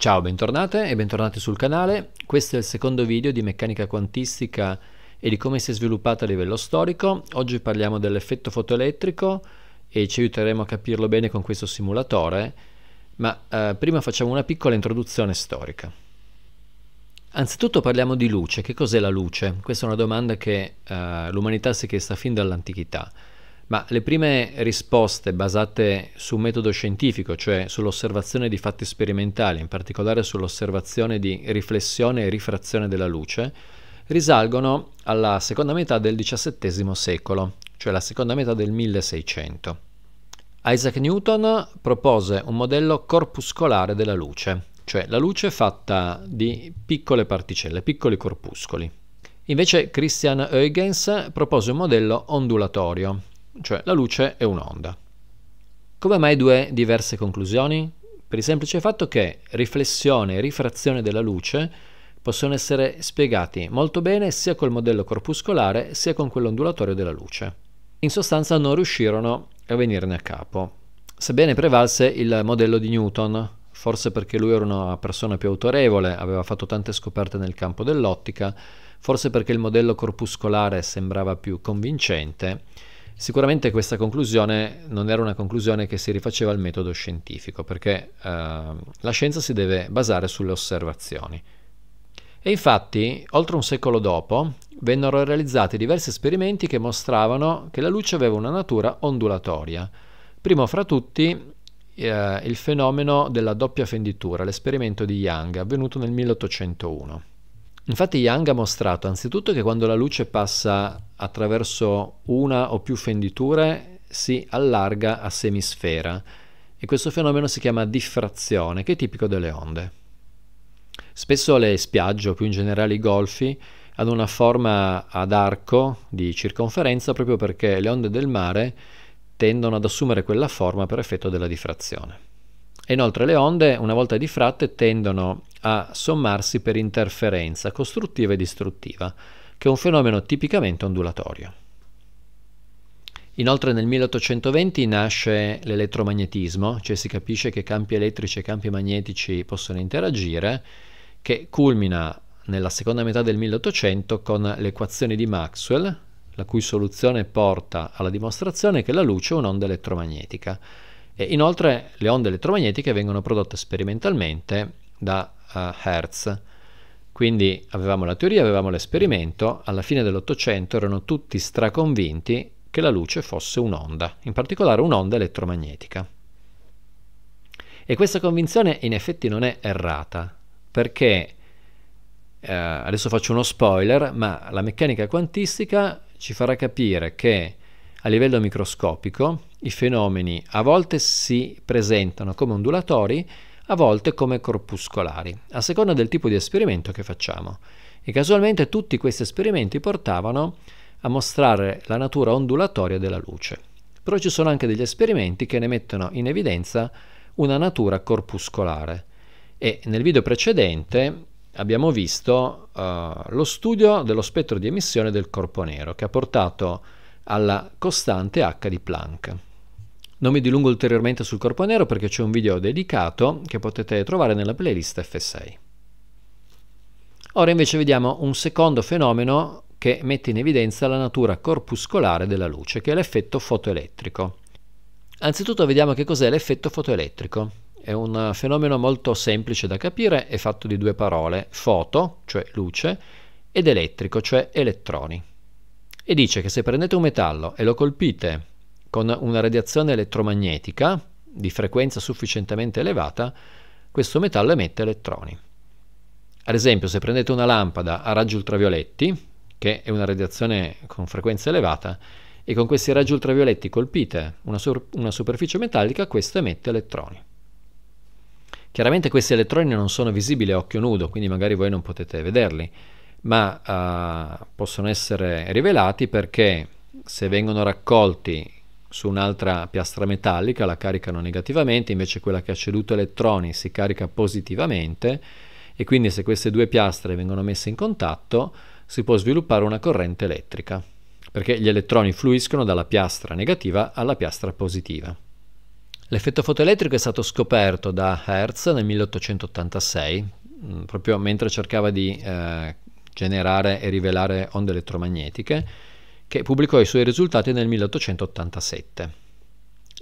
Ciao, bentornate e bentornati sul canale. Questo è il secondo video di meccanica quantistica e di come si è sviluppata a livello storico. Oggi parliamo dell'effetto fotoelettrico e ci aiuteremo a capirlo bene con questo simulatore, ma eh, prima facciamo una piccola introduzione storica. Anzitutto parliamo di luce. Che cos'è la luce? Questa è una domanda che eh, l'umanità si è chiesta fin dall'antichità. Ma le prime risposte basate su un metodo scientifico, cioè sull'osservazione di fatti sperimentali, in particolare sull'osservazione di riflessione e rifrazione della luce, risalgono alla seconda metà del XVII secolo, cioè la seconda metà del 1600. Isaac Newton propose un modello corpuscolare della luce, cioè la luce fatta di piccole particelle, piccoli corpuscoli. Invece Christian Huygens propose un modello ondulatorio, cioè la luce è un'onda. Come mai due diverse conclusioni? Per il semplice fatto che riflessione e rifrazione della luce possono essere spiegati molto bene sia col modello corpuscolare sia con quello ondulatorio della luce. In sostanza non riuscirono a venirne a capo, sebbene prevalse il modello di Newton, forse perché lui era una persona più autorevole, aveva fatto tante scoperte nel campo dell'ottica, forse perché il modello corpuscolare sembrava più convincente, Sicuramente questa conclusione non era una conclusione che si rifaceva al metodo scientifico, perché eh, la scienza si deve basare sulle osservazioni. E infatti, oltre un secolo dopo, vennero realizzati diversi esperimenti che mostravano che la luce aveva una natura ondulatoria. Primo fra tutti eh, il fenomeno della doppia fenditura, l'esperimento di Young, avvenuto nel 1801. Infatti Young ha mostrato anzitutto che quando la luce passa attraverso una o più fenditure si allarga a semisfera e questo fenomeno si chiama diffrazione che è tipico delle onde. Spesso le spiagge o più in generale i golfi hanno una forma ad arco di circonferenza proprio perché le onde del mare tendono ad assumere quella forma per effetto della diffrazione. E inoltre le onde, una volta diffratte, tendono a sommarsi per interferenza costruttiva e distruttiva, che è un fenomeno tipicamente ondulatorio. Inoltre nel 1820 nasce l'elettromagnetismo, cioè si capisce che campi elettrici e campi magnetici possono interagire, che culmina nella seconda metà del 1800 con le equazioni di Maxwell, la cui soluzione porta alla dimostrazione che la luce è un'onda elettromagnetica e inoltre le onde elettromagnetiche vengono prodotte sperimentalmente da uh, Hertz. Quindi avevamo la teoria, avevamo l'esperimento, alla fine dell'Ottocento erano tutti straconvinti che la luce fosse un'onda, in particolare un'onda elettromagnetica. E questa convinzione in effetti non è errata, perché eh, adesso faccio uno spoiler, ma la meccanica quantistica ci farà capire che a livello microscopico i fenomeni a volte si presentano come ondulatori, a volte come corpuscolari, a seconda del tipo di esperimento che facciamo. E casualmente tutti questi esperimenti portavano a mostrare la natura ondulatoria della luce. Però ci sono anche degli esperimenti che ne mettono in evidenza una natura corpuscolare. E nel video precedente abbiamo visto uh, lo studio dello spettro di emissione del corpo nero che ha portato alla costante H di Planck. Non mi dilungo ulteriormente sul corpo nero perché c'è un video dedicato che potete trovare nella playlist F6. Ora invece vediamo un secondo fenomeno che mette in evidenza la natura corpuscolare della luce, che è l'effetto fotoelettrico. Anzitutto vediamo che cos'è l'effetto fotoelettrico. È un fenomeno molto semplice da capire, è fatto di due parole, foto, cioè luce, ed elettrico, cioè elettroni. E dice che se prendete un metallo e lo colpite con una radiazione elettromagnetica di frequenza sufficientemente elevata, questo metallo emette elettroni. Ad esempio, se prendete una lampada a raggi ultravioletti, che è una radiazione con frequenza elevata, e con questi raggi ultravioletti colpite una, sur- una superficie metallica, questo emette elettroni. Chiaramente questi elettroni non sono visibili a occhio nudo, quindi magari voi non potete vederli, ma uh, possono essere rivelati perché se vengono raccolti su un'altra piastra metallica la caricano negativamente, invece quella che ha ceduto elettroni si carica positivamente e quindi se queste due piastre vengono messe in contatto si può sviluppare una corrente elettrica, perché gli elettroni fluiscono dalla piastra negativa alla piastra positiva. L'effetto fotoelettrico è stato scoperto da Hertz nel 1886, mm, proprio mentre cercava di eh, generare e rivelare onde elettromagnetiche che pubblicò i suoi risultati nel 1887.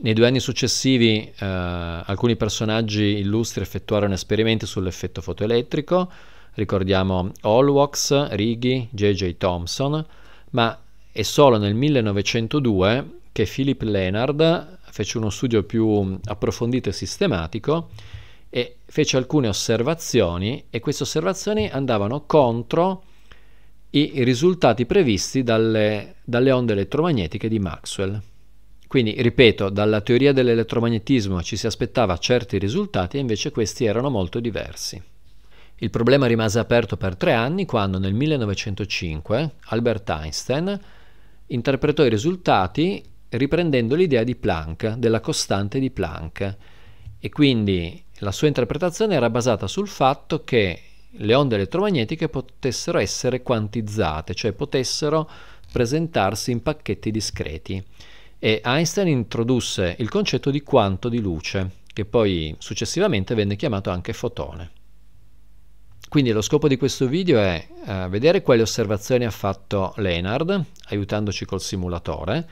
Nei due anni successivi eh, alcuni personaggi illustri effettuarono esperimenti sull'effetto fotoelettrico, ricordiamo Holwax, Righi, J.J. Thompson, ma è solo nel 1902 che Philip Leonard fece uno studio più approfondito e sistematico e fece alcune osservazioni e queste osservazioni andavano contro i risultati previsti dalle, dalle onde elettromagnetiche di Maxwell. Quindi, ripeto, dalla teoria dell'elettromagnetismo ci si aspettava certi risultati e invece questi erano molto diversi. Il problema rimase aperto per tre anni quando nel 1905 Albert Einstein interpretò i risultati riprendendo l'idea di Planck, della costante di Planck, e quindi la sua interpretazione era basata sul fatto che le onde elettromagnetiche potessero essere quantizzate, cioè potessero presentarsi in pacchetti discreti. E Einstein introdusse il concetto di quanto di luce, che poi successivamente venne chiamato anche fotone. Quindi lo scopo di questo video è eh, vedere quali osservazioni ha fatto Leonard, aiutandoci col simulatore,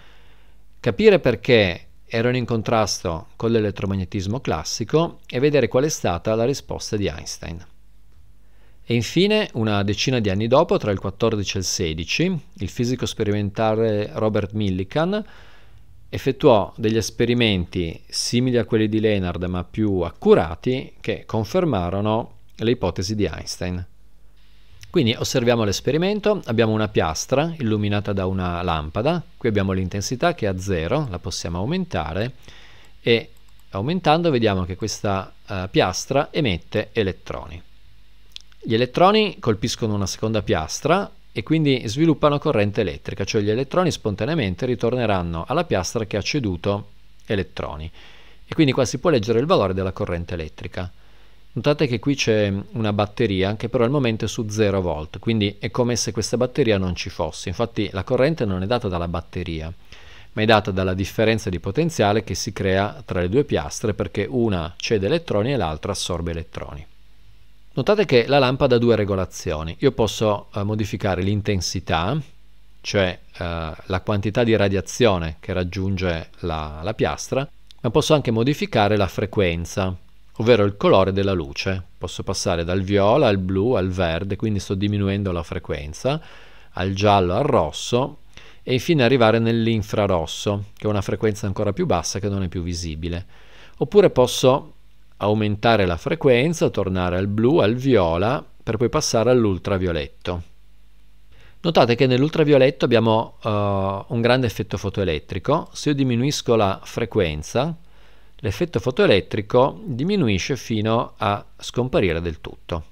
capire perché erano in contrasto con l'elettromagnetismo classico e vedere qual è stata la risposta di Einstein. E infine, una decina di anni dopo, tra il 14 e il 16, il fisico sperimentale Robert Millikan effettuò degli esperimenti simili a quelli di Leonard ma più accurati che confermarono le ipotesi di Einstein. Quindi osserviamo l'esperimento, abbiamo una piastra illuminata da una lampada, qui abbiamo l'intensità che è a zero, la possiamo aumentare e aumentando vediamo che questa uh, piastra emette elettroni. Gli elettroni colpiscono una seconda piastra e quindi sviluppano corrente elettrica, cioè gli elettroni spontaneamente ritorneranno alla piastra che ha ceduto elettroni. E quindi qua si può leggere il valore della corrente elettrica. Notate che qui c'è una batteria che però al momento è su 0 volt, quindi è come se questa batteria non ci fosse. Infatti la corrente non è data dalla batteria, ma è data dalla differenza di potenziale che si crea tra le due piastre perché una cede elettroni e l'altra assorbe elettroni. Notate che la lampada ha due regolazioni. Io posso eh, modificare l'intensità, cioè eh, la quantità di radiazione che raggiunge la, la piastra, ma posso anche modificare la frequenza, ovvero il colore della luce. Posso passare dal viola al blu al verde, quindi sto diminuendo la frequenza, al giallo al rosso e infine arrivare nell'infrarosso, che è una frequenza ancora più bassa che non è più visibile. Oppure posso aumentare la frequenza, tornare al blu, al viola, per poi passare all'ultravioletto. Notate che nell'ultravioletto abbiamo uh, un grande effetto fotoelettrico, se io diminuisco la frequenza, l'effetto fotoelettrico diminuisce fino a scomparire del tutto.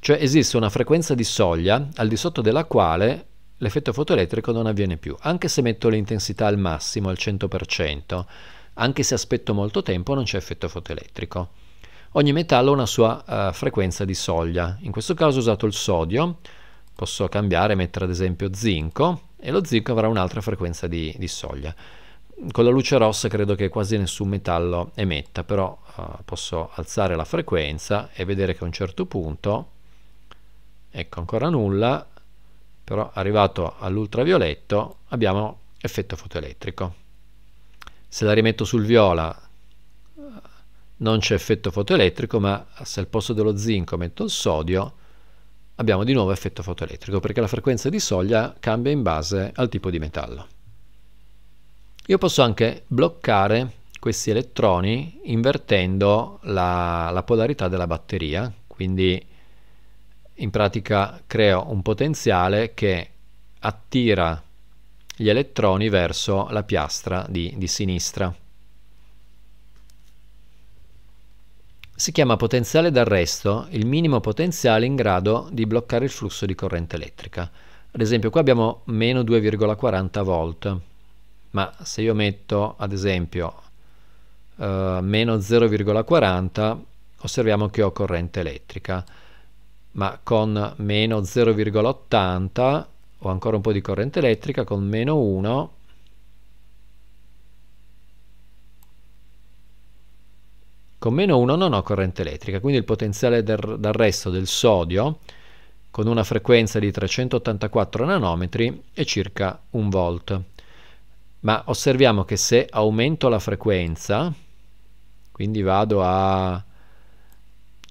Cioè esiste una frequenza di soglia al di sotto della quale l'effetto fotoelettrico non avviene più, anche se metto l'intensità al massimo, al 100%. Anche se aspetto molto tempo non c'è effetto fotoelettrico. Ogni metallo ha una sua uh, frequenza di soglia. In questo caso ho usato il sodio, posso cambiare, mettere ad esempio zinco e lo zinco avrà un'altra frequenza di, di soglia. Con la luce rossa credo che quasi nessun metallo emetta, però uh, posso alzare la frequenza e vedere che a un certo punto, ecco ancora nulla, però arrivato all'ultravioletto abbiamo effetto fotoelettrico se la rimetto sul viola non c'è effetto fotoelettrico, ma se al posto dello zinco metto il sodio, abbiamo di nuovo effetto fotoelettrico, perché la frequenza di soglia cambia in base al tipo di metallo. Io posso anche bloccare questi elettroni invertendo la, la polarità della batteria, quindi in pratica creo un potenziale che attira gli elettroni verso la piastra di, di sinistra. Si chiama potenziale d'arresto il minimo potenziale in grado di bloccare il flusso di corrente elettrica. Ad esempio qua abbiamo meno 2,40 volt, ma se io metto ad esempio eh, meno 0,40 osserviamo che ho corrente elettrica, ma con meno 0,80 ho ancora un po' di corrente elettrica con meno 1 con meno 1 non ho corrente elettrica quindi il potenziale d'arresto del sodio con una frequenza di 384 nanometri è circa 1 volt ma osserviamo che se aumento la frequenza quindi vado a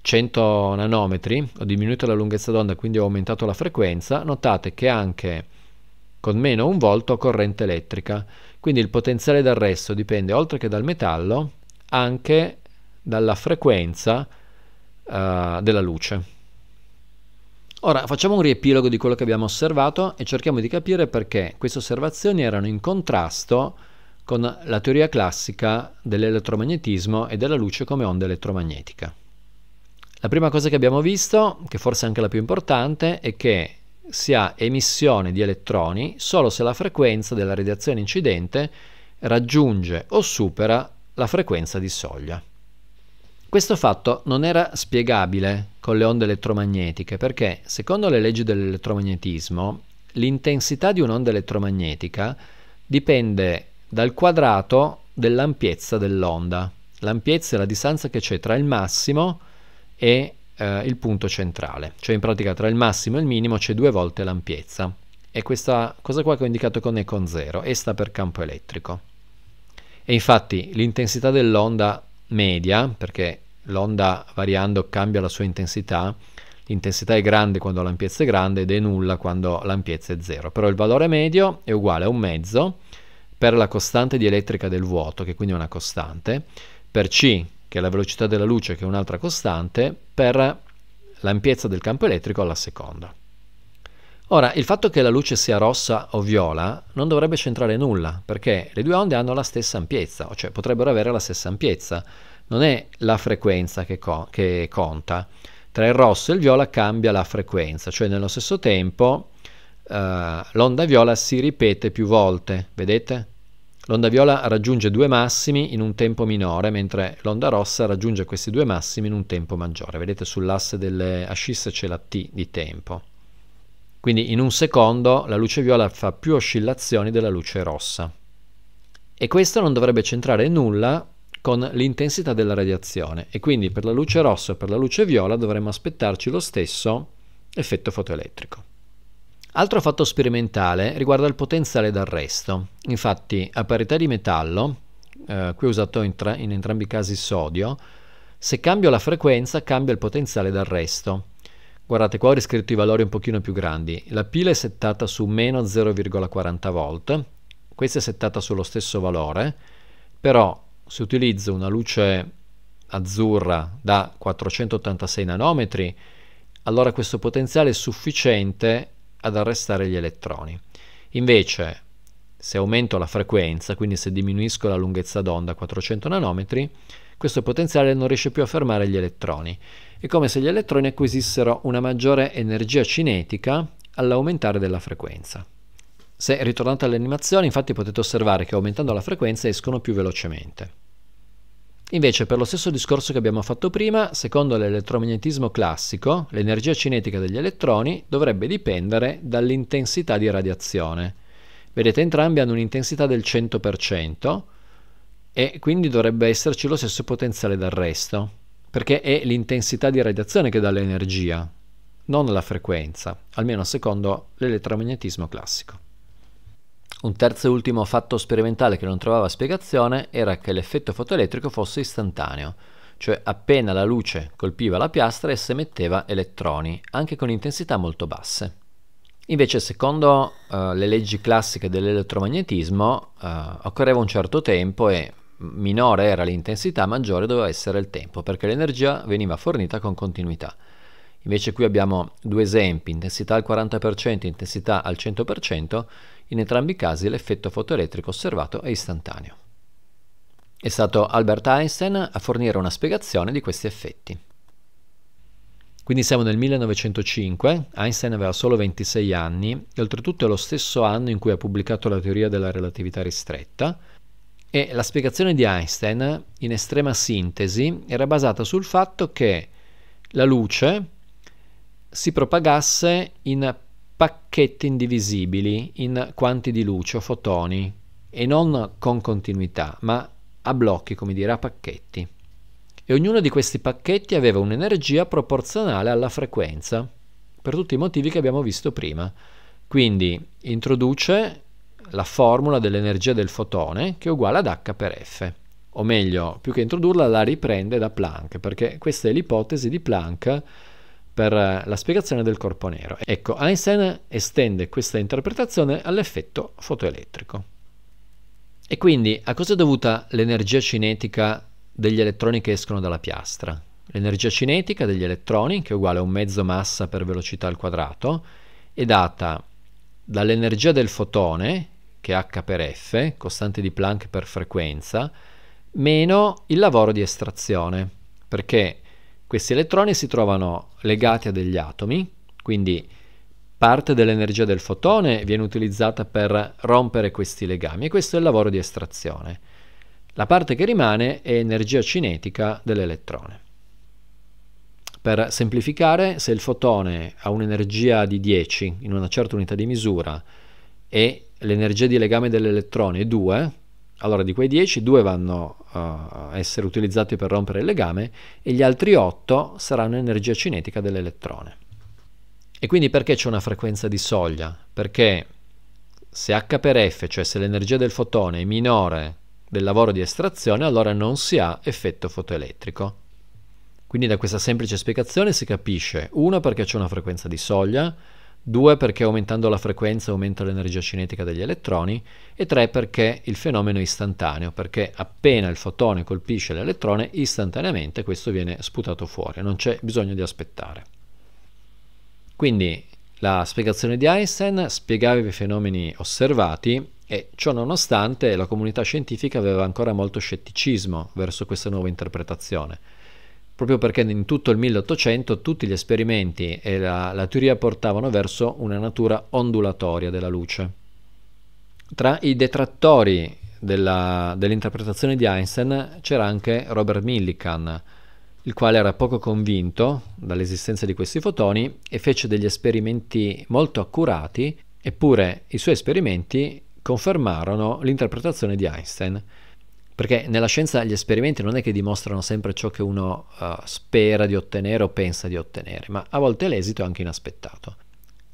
100 nanometri, ho diminuito la lunghezza d'onda, quindi ho aumentato la frequenza, notate che anche con meno un volto ho corrente elettrica, quindi il potenziale d'arresto dipende oltre che dal metallo anche dalla frequenza uh, della luce. Ora facciamo un riepilogo di quello che abbiamo osservato e cerchiamo di capire perché queste osservazioni erano in contrasto con la teoria classica dell'elettromagnetismo e della luce come onda elettromagnetica. La prima cosa che abbiamo visto, che forse è anche la più importante, è che si ha emissione di elettroni solo se la frequenza della radiazione incidente raggiunge o supera la frequenza di soglia. Questo fatto non era spiegabile con le onde elettromagnetiche perché, secondo le leggi dell'elettromagnetismo, l'intensità di un'onda elettromagnetica dipende dal quadrato dell'ampiezza dell'onda. L'ampiezza è la distanza che c'è tra il massimo e e eh, il punto centrale, cioè in pratica tra il massimo e il minimo c'è due volte l'ampiezza e questa cosa qua che ho indicato con E con 0 e sta per campo elettrico. E infatti l'intensità dell'onda media, perché l'onda variando cambia la sua intensità, l'intensità è grande quando l'ampiezza è grande ed è nulla quando l'ampiezza è 0, però il valore medio è uguale a un mezzo per la costante dielettrica del vuoto, che quindi è una costante, per C che è la velocità della luce, che è un'altra costante, per l'ampiezza del campo elettrico alla seconda. Ora, il fatto che la luce sia rossa o viola non dovrebbe centrare nulla, perché le due onde hanno la stessa ampiezza, cioè potrebbero avere la stessa ampiezza. Non è la frequenza che, co che conta. Tra il rosso e il viola cambia la frequenza, cioè nello stesso tempo eh, l'onda viola si ripete più volte, vedete? L'onda viola raggiunge due massimi in un tempo minore, mentre l'onda rossa raggiunge questi due massimi in un tempo maggiore. Vedete sull'asse delle ascisse c'è la t di tempo. Quindi in un secondo la luce viola fa più oscillazioni della luce rossa. E questo non dovrebbe centrare nulla con l'intensità della radiazione e quindi per la luce rossa e per la luce viola dovremmo aspettarci lo stesso effetto fotoelettrico. Altro fatto sperimentale riguarda il potenziale d'arresto. Infatti, a parità di metallo, eh, qui ho usato in, tra- in entrambi i casi sodio, se cambio la frequenza cambia il potenziale d'arresto. Guardate qua ho riscritto i valori un pochino più grandi. La pila è settata su meno 0,40 volt, questa è settata sullo stesso valore, però se utilizzo una luce azzurra da 486 nanometri, allora questo potenziale è sufficiente ad arrestare gli elettroni. Invece, se aumento la frequenza, quindi se diminuisco la lunghezza d'onda a 400 nanometri, questo potenziale non riesce più a fermare gli elettroni. È come se gli elettroni acquisissero una maggiore energia cinetica all'aumentare della frequenza. Se ritornate all'animazione, infatti potete osservare che aumentando la frequenza escono più velocemente. Invece, per lo stesso discorso che abbiamo fatto prima, secondo l'elettromagnetismo classico, l'energia cinetica degli elettroni dovrebbe dipendere dall'intensità di radiazione. Vedete, entrambi hanno un'intensità del 100% e quindi dovrebbe esserci lo stesso potenziale d'arresto, perché è l'intensità di radiazione che dà l'energia, non la frequenza, almeno secondo l'elettromagnetismo classico. Un terzo e ultimo fatto sperimentale che non trovava spiegazione era che l'effetto fotoelettrico fosse istantaneo, cioè appena la luce colpiva la piastra essa emetteva elettroni, anche con intensità molto basse. Invece, secondo uh, le leggi classiche dell'elettromagnetismo, uh, occorreva un certo tempo e minore era l'intensità, maggiore doveva essere il tempo, perché l'energia veniva fornita con continuità. Invece qui abbiamo due esempi, intensità al 40%, intensità al 100%, in entrambi i casi l'effetto fotoelettrico osservato è istantaneo. È stato Albert Einstein a fornire una spiegazione di questi effetti. Quindi siamo nel 1905, Einstein aveva solo 26 anni e oltretutto è lo stesso anno in cui ha pubblicato la teoria della relatività ristretta e la spiegazione di Einstein, in estrema sintesi, era basata sul fatto che la luce si propagasse in pacchetti indivisibili in quanti di luce o fotoni e non con continuità, ma a blocchi, come dire, a pacchetti. E ognuno di questi pacchetti aveva un'energia proporzionale alla frequenza, per tutti i motivi che abbiamo visto prima. Quindi introduce la formula dell'energia del fotone che è uguale ad h per f. O meglio, più che introdurla, la riprende da Planck, perché questa è l'ipotesi di Planck per eh, la spiegazione del corpo nero. Ecco, Einstein estende questa interpretazione all'effetto fotoelettrico. E quindi a cosa è dovuta l'energia cinetica degli elettroni che escono dalla piastra? L'energia cinetica degli elettroni, che è uguale a un mezzo massa per velocità al quadrato, è data dall'energia del fotone, che è H per F, costante di Planck per frequenza, meno il lavoro di estrazione, perché questi elettroni si trovano legati a degli atomi, quindi parte dell'energia del fotone viene utilizzata per rompere questi legami e questo è il lavoro di estrazione. La parte che rimane è energia cinetica dell'elettrone. Per semplificare, se il fotone ha un'energia di 10 in una certa unità di misura e l'energia di legame dell'elettrone è 2, allora di quei 10, 2 vanno eh, a uh, essere utilizzati per rompere il legame e gli altri 8 saranno energia cinetica dell'elettrone. E quindi perché c'è una frequenza di soglia? Perché se H per F, cioè se l'energia del fotone è minore del lavoro di estrazione, allora non si ha effetto fotoelettrico. Quindi da questa semplice spiegazione si capisce 1 perché c'è una frequenza di soglia, 2 perché aumentando la frequenza aumenta l'energia cinetica degli elettroni e 3 perché il fenomeno è istantaneo, perché appena il fotone colpisce l'elettrone istantaneamente questo viene sputato fuori, non c'è bisogno di aspettare. Quindi la spiegazione di Einstein spiegava i fenomeni osservati e ciò nonostante la comunità scientifica aveva ancora molto scetticismo verso questa nuova interpretazione proprio perché in tutto il 1800 tutti gli esperimenti e la, la teoria portavano verso una natura ondulatoria della luce. Tra i detrattori della, dell'interpretazione di Einstein c'era anche Robert Millikan, il quale era poco convinto dall'esistenza di questi fotoni e fece degli esperimenti molto accurati, eppure i suoi esperimenti confermarono l'interpretazione di Einstein. Perché nella scienza gli esperimenti non è che dimostrano sempre ciò che uno uh, spera di ottenere o pensa di ottenere, ma a volte l'esito è anche inaspettato.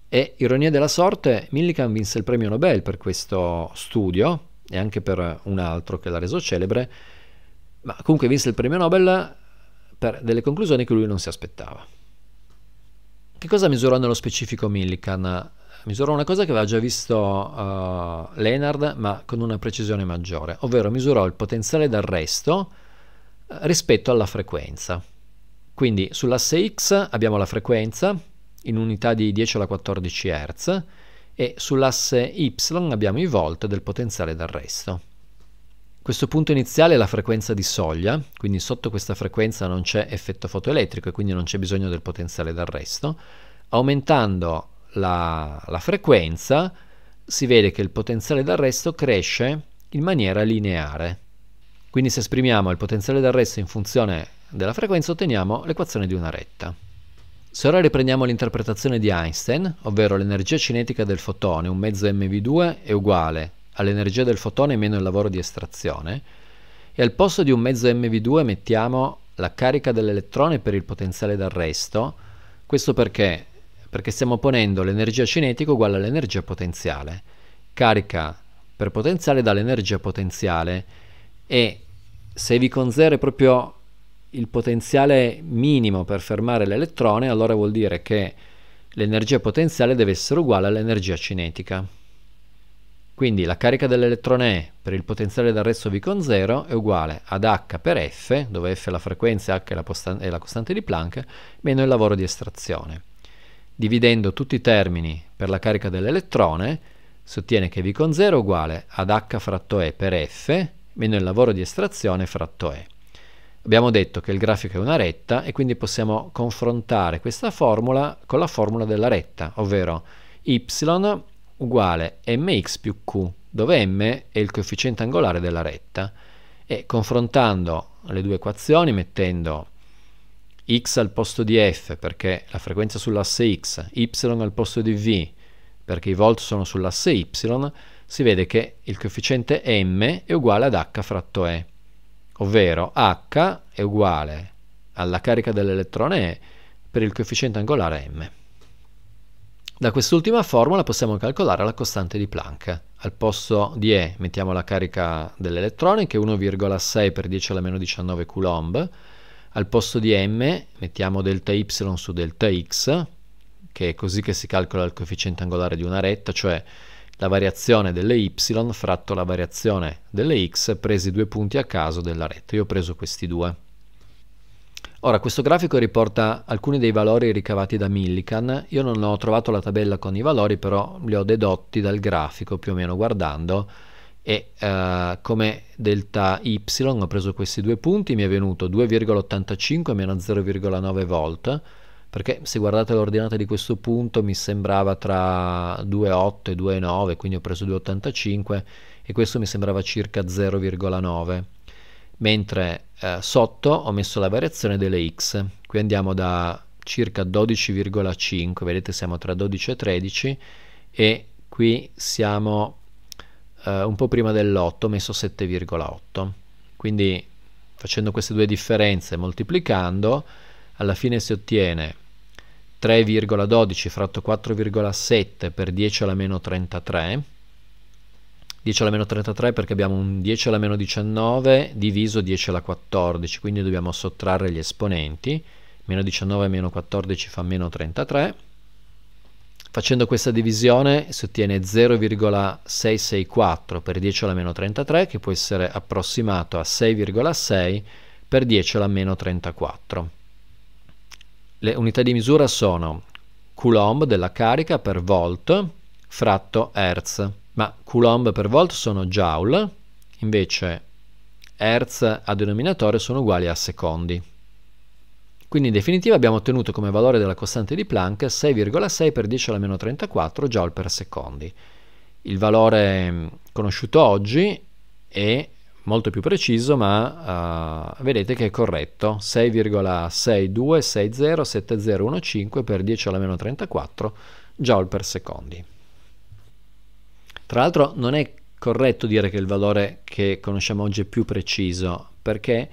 E ironia della sorte, Millikan vinse il premio Nobel per questo studio e anche per un altro che l'ha reso celebre, ma comunque vinse il premio Nobel per delle conclusioni che lui non si aspettava. Che cosa misurò nello specifico Millikan? misurò una cosa che aveva già visto uh, Leonard ma con una precisione maggiore, ovvero misurò il potenziale d'arresto eh, rispetto alla frequenza. Quindi sull'asse X abbiamo la frequenza in unità di 10 alla 14 Hz e sull'asse Y abbiamo i volt del potenziale d'arresto. Questo punto iniziale è la frequenza di soglia, quindi sotto questa frequenza non c'è effetto fotoelettrico e quindi non c'è bisogno del potenziale d'arresto. Aumentando la, la frequenza, si vede che il potenziale d'arresto cresce in maniera lineare. Quindi se esprimiamo il potenziale d'arresto in funzione della frequenza otteniamo l'equazione di una retta. Se ora riprendiamo l'interpretazione di Einstein, ovvero l'energia cinetica del fotone, un mezzo mv2 è uguale all'energia del fotone meno il lavoro di estrazione, e al posto di un mezzo mv2 mettiamo la carica dell'elettrone per il potenziale d'arresto, questo perché perché stiamo ponendo l'energia cinetica uguale all'energia potenziale. Carica per potenziale dall'energia potenziale e se V con 0 è proprio il potenziale minimo per fermare l'elettrone, allora vuol dire che l'energia potenziale deve essere uguale all'energia cinetica. Quindi la carica dell'elettrone E per il potenziale d'arresto V con 0 è uguale ad H per F, dove F è la frequenza, e H è la, è la costante di Planck, meno il lavoro di estrazione. Dividendo tutti i termini per la carica dell'elettrone, si ottiene che V con 0 è uguale ad H fratto E per F meno il lavoro di estrazione fratto E. Abbiamo detto che il grafico è una retta e quindi possiamo confrontare questa formula con la formula della retta, ovvero y uguale mx più q, dove m è il coefficiente angolare della retta. E confrontando le due equazioni, mettendo x al posto di f perché la frequenza sull'asse x, y al posto di v perché i volt sono sull'asse y, si vede che il coefficiente m è uguale ad h fratto e, ovvero h è uguale alla carica dell'elettrone e per il coefficiente angolare m. Da quest'ultima formula possiamo calcolare la costante di Planck. Al posto di E mettiamo la carica dell'elettrone che è 1,6 per 10 alla meno 19 coulomb al posto di m mettiamo delta y su delta x, che è così che si calcola il coefficiente angolare di una retta, cioè la variazione delle y fratto la variazione delle x presi due punti a caso della retta. Io ho preso questi due. Ora, questo grafico riporta alcuni dei valori ricavati da Millikan. Io non ho trovato la tabella con i valori, però li ho dedotti dal grafico più o meno guardando e uh, come delta y ho preso questi due punti mi è venuto 2,85 meno 0,9 volt perché se guardate l'ordinata di questo punto mi sembrava tra 2,8 e 2,9 quindi ho preso 2,85 e questo mi sembrava circa 0,9 mentre eh, sotto ho messo la variazione delle x qui andiamo da circa 12,5 vedete siamo tra 12 e 13 e qui siamo eh, un po' prima dell'8 ho messo 7,8 quindi facendo queste due differenze moltiplicando alla fine si ottiene 3,12 fratto 4,7 per 10 alla meno 33 10 alla meno 33 perché abbiamo un 10 alla meno 19 diviso 10 alla 14 quindi dobbiamo sottrarre gli esponenti meno 19 meno 14 fa meno 33 Facendo questa divisione si ottiene 0,664 per 10 alla meno 33 che può essere approssimato a 6,6 per 10 alla meno 34. Le unità di misura sono coulomb della carica per volt fratto hertz, ma coulomb per volt sono joule, invece hertz a denominatore sono uguali a secondi. Quindi in definitiva abbiamo ottenuto come valore della costante di Planck 6,6 per 10 alla meno 34 joule per secondi. Il valore mm, conosciuto oggi è molto più preciso, ma uh, vedete che è corretto, 6,62607015 per 10 alla meno 34 joule per secondi. Tra l'altro non è corretto dire che il valore che conosciamo oggi è più preciso, perché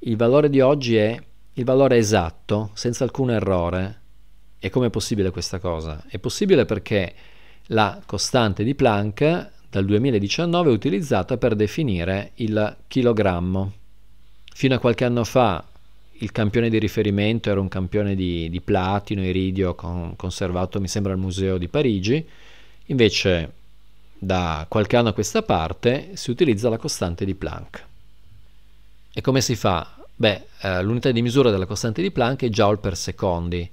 il valore di oggi è il valore esatto, senza alcun errore. E com'è possibile questa cosa? È possibile perché la costante di Planck dal 2019 è utilizzata per definire il chilogrammo. Fino a qualche anno fa il campione di riferimento era un campione di, di platino, iridio, con, conservato mi sembra al Museo di Parigi, invece da qualche anno a questa parte si utilizza la costante di Planck. E come si fa Beh, eh, l'unità di misura della costante di Planck è joule per secondi,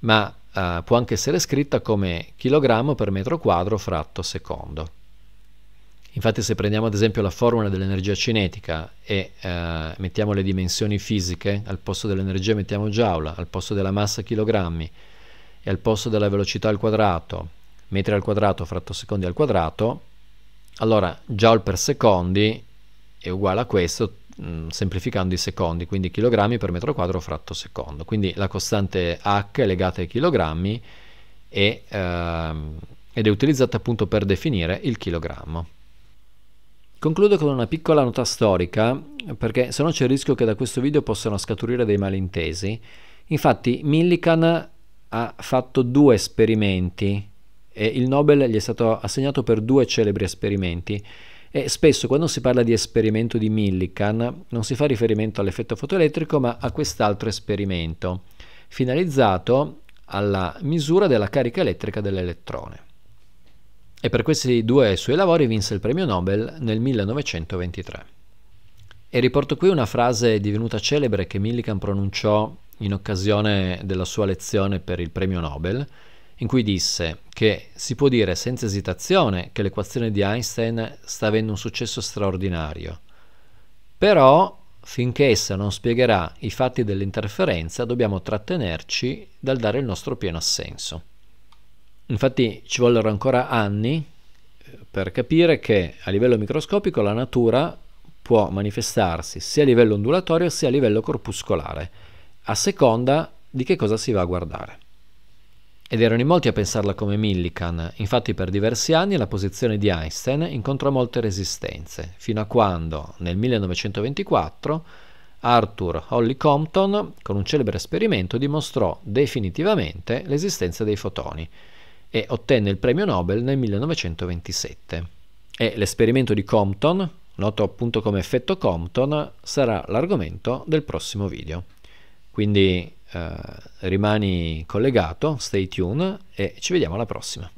ma eh, può anche essere scritta come chilogrammo per metro quadro fratto secondo. Infatti se prendiamo ad esempio la formula dell'energia cinetica e eh, mettiamo le dimensioni fisiche, al posto dell'energia mettiamo joule, al posto della massa chilogrammi e al posto della velocità al quadrato, metri al quadrato fratto secondi al quadrato, allora joule per secondi è uguale a questo Mm, semplificando i secondi, quindi chilogrammi per metro quadro fratto secondo. Quindi la costante h è legata ai chilogrammi e, ehm, ed è utilizzata appunto per definire il chilogrammo. Concludo con una piccola nota storica, perché sennò c'è il rischio che da questo video possano scaturire dei malintesi. Infatti Millikan ha fatto due esperimenti e il Nobel gli è stato assegnato per due celebri esperimenti e spesso quando si parla di esperimento di Millikan non si fa riferimento all'effetto fotoelettrico ma a quest'altro esperimento, finalizzato alla misura della carica elettrica dell'elettrone. E per questi due suoi lavori vinse il premio Nobel nel 1923. E riporto qui una frase divenuta celebre che Millikan pronunciò in occasione della sua lezione per il premio Nobel, in cui disse che si può dire senza esitazione che l'equazione di Einstein sta avendo un successo straordinario, però finché essa non spiegherà i fatti dell'interferenza dobbiamo trattenerci dal dare il nostro pieno assenso. Infatti ci vollero ancora anni eh, per capire che a livello microscopico la natura può manifestarsi sia a livello ondulatorio sia a livello corpuscolare, a seconda di che cosa si va a guardare ed erano in molti a pensarla come Millikan, infatti per diversi anni la posizione di Einstein incontrò molte resistenze, fino a quando, nel 1924, Arthur Holly Compton, con un celebre esperimento, dimostrò definitivamente l'esistenza dei fotoni e ottenne il premio Nobel nel 1927. E l'esperimento di Compton, noto appunto come effetto Compton, sarà l'argomento del prossimo video. Quindi eh, rimani collegato, stay tuned e ci vediamo alla prossima.